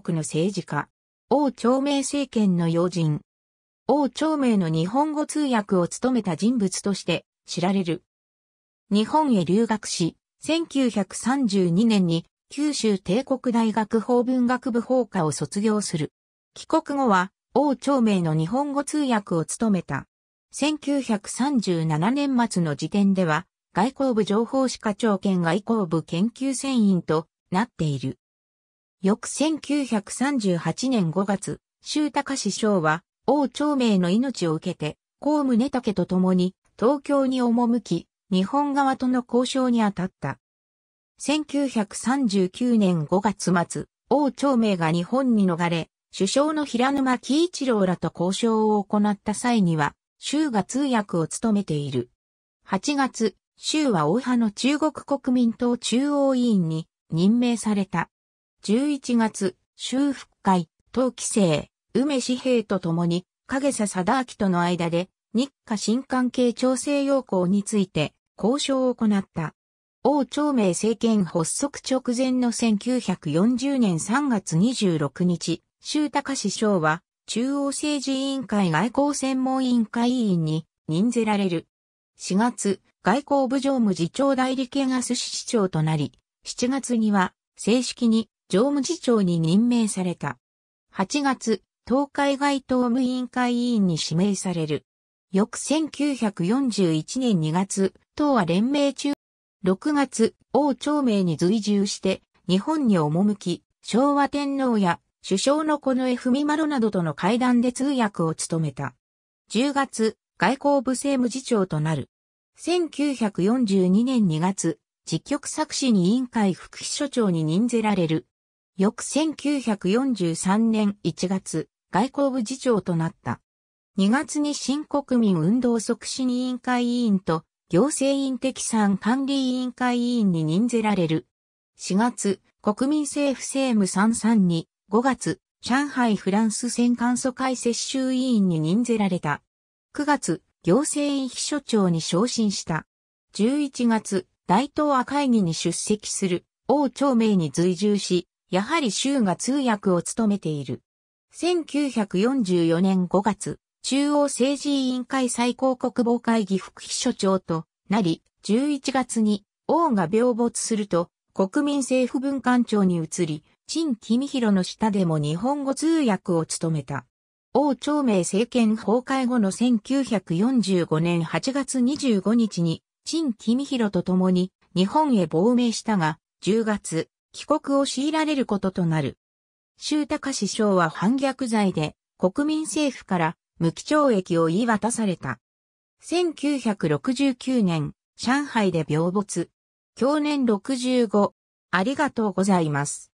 国の政治家。王朝明政権の要人。王朝明の日本語通訳を務めた人物として知られる。日本へ留学し、1932年に九州帝国大学法文学部法科を卒業する。帰国後は王朝明の日本語通訳を務めた。1937年末の時点では外交部情報士課長兼外交部研究船員となっている。翌1938年5月、周高師匠は、王長明の命を受けて、公宗家と共に、東京に赴き、日本側との交渉に当たった。1939年5月末、王長明が日本に逃れ、首相の平沼喜一郎らと交渉を行った際には、州が通訳を務めている。8月、州は大派の中国国民党中央委員に任命された。11月、修復会、当季生、梅志平と共に、影佐田明との間で、日華新関係調整要項について、交渉を行った。王朝明政権発足直前の1940年3月26日、周高市長は、中央政治委員会外交専門委員会委員に任ぜられる。4月、外交部常務次長代理系が寿司市長となり、7月には正式に常務次長に任命された。8月、東海外党務委員会委員に指名される。翌1941年2月、党は連盟中、6月、王朝明に随従して、日本に赴き、昭和天皇や首相のこの文ミなどとの会談で通訳を務めた。10月、外交部政務次長となる。1942年2月、実局作詞に委員会副秘書長に任ぜられる。翌1943年1月、外交部次長となった。2月に新国民運動促進委員会委員と行政院的産管理委員会委員に任ぜられる。4月、国民政府政務33に、5月、上海フランス戦艦疎開接収委員に任ぜられた。9月、行政院秘書長に昇進した。11月、大東亜会議に出席する、王朝明に随従し、やはり州が通訳を務めている。1944年5月、中央政治委員会最高国防会議副秘書長となり、11月に王が病没すると、国民政府文官庁に移り、陳公弘の下でも日本語通訳を務めた。王朝明政権崩壊後の1945年8月25日に、陳公弘と共に日本へ亡命したが、10月、帰国を強いられることとなる。周高師匠は反逆罪で国民政府から無期懲役を言い渡された。1969年、上海で病没。去年65。ありがとうございます。